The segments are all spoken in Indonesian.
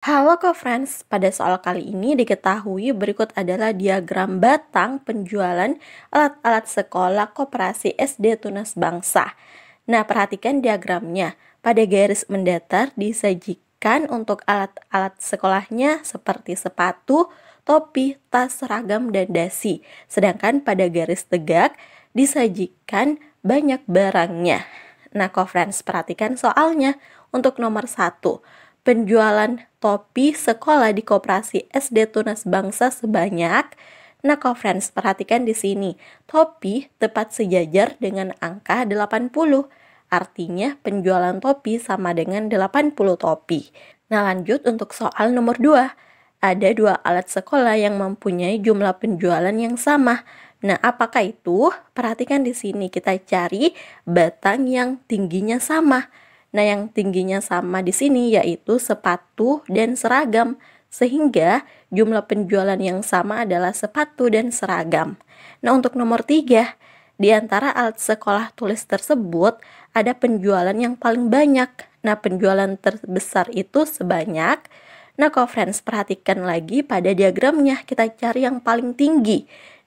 Halo co-friends, pada soal kali ini diketahui berikut adalah diagram batang penjualan alat-alat sekolah koperasi SD Tunas Bangsa. Nah, perhatikan diagramnya. Pada garis mendatar disajikan untuk alat-alat sekolahnya seperti sepatu, topi, tas, seragam, dan dasi. Sedangkan pada garis tegak disajikan banyak barangnya. Nah, co-friends, perhatikan soalnya untuk nomor satu penjualan topi sekolah di Koperasi SD Tunas Bangsa sebanyak Nah, friends, perhatikan di sini. Topi tepat sejajar dengan angka 80. Artinya penjualan topi sama dengan 80 topi. Nah, lanjut untuk soal nomor 2. Ada dua alat sekolah yang mempunyai jumlah penjualan yang sama. Nah, apakah itu? Perhatikan di sini kita cari batang yang tingginya sama. Nah, yang tingginya sama di sini yaitu sepatu dan seragam, sehingga jumlah penjualan yang sama adalah sepatu dan seragam. Nah, untuk nomor tiga, di antara alat sekolah tulis tersebut ada penjualan yang paling banyak. Nah, penjualan terbesar itu sebanyak. Nah, friends perhatikan lagi pada diagramnya, kita cari yang paling tinggi.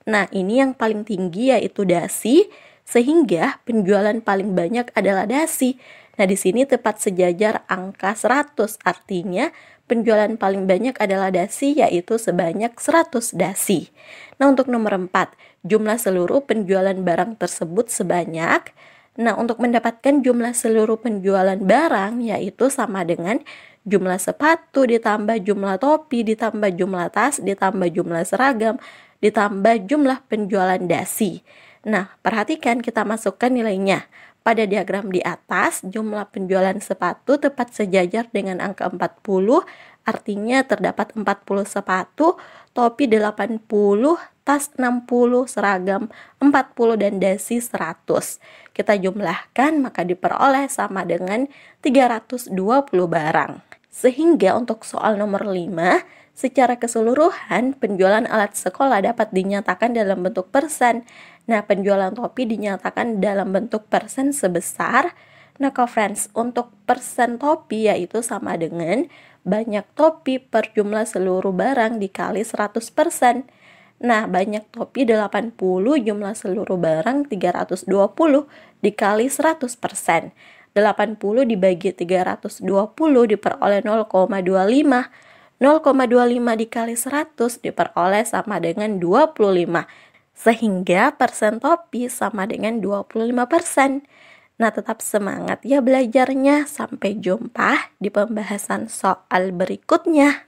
Nah, ini yang paling tinggi yaitu dasi, sehingga penjualan paling banyak adalah dasi. Nah, di sini tepat sejajar angka 100, artinya penjualan paling banyak adalah dasi yaitu sebanyak 100 dasi. Nah, untuk nomor 4, jumlah seluruh penjualan barang tersebut sebanyak Nah, untuk mendapatkan jumlah seluruh penjualan barang yaitu sama dengan jumlah sepatu ditambah jumlah topi ditambah jumlah tas ditambah jumlah seragam ditambah jumlah penjualan dasi. Nah, perhatikan kita masukkan nilainya. Pada diagram di atas, jumlah penjualan sepatu tepat sejajar dengan angka 40, artinya terdapat 40 sepatu, topi 80, tas 60, seragam 40, dan dasi 100. Kita jumlahkan maka diperoleh sama dengan 320 barang. Sehingga untuk soal nomor 5, secara keseluruhan penjualan alat sekolah dapat dinyatakan dalam bentuk persen Nah, penjualan topi dinyatakan dalam bentuk persen sebesar Nah, kalau friends, untuk persen topi yaitu sama dengan banyak topi per jumlah seluruh barang dikali 100%. Nah, banyak topi 80 jumlah seluruh barang 320 dikali 100%. 80 dibagi 320 diperoleh 0,25. 0,25 dikali 100 diperoleh sama dengan 25. Sehingga persen topi sama dengan 25%. Nah, tetap semangat ya belajarnya. Sampai jumpa di pembahasan soal berikutnya.